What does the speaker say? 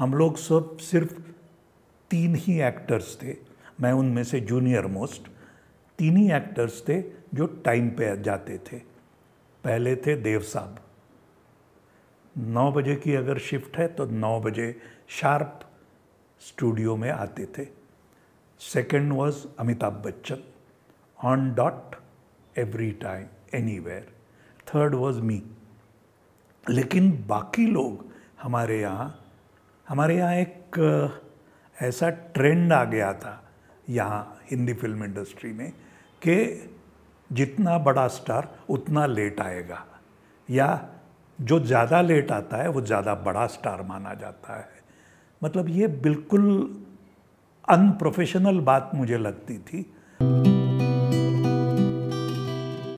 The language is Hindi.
हम लोग सब सिर्फ तीन ही एक्टर्स थे मैं उनमें से जूनियर मोस्ट तीन ही एक्टर्स थे जो टाइम पे जाते थे पहले थे देव साहब नौ बजे की अगर शिफ्ट है तो नौ बजे शार्प स्टूडियो में आते थे second was Amitabh Bachchan on dot every time where third was me लेकिन बाकी लोग हमारे यहाँ हमारे यहाँ एक ऐसा ट्रेंड आ गया था यहाँ हिंदी फिल्म इंडस्ट्री में कि जितना बड़ा स्टार उतना लेट आएगा या जो ज़्यादा लेट आता है वो ज़्यादा बड़ा स्टार माना जाता है मतलब ये बिल्कुल अनप्रोफेशनल बात मुझे लगती थी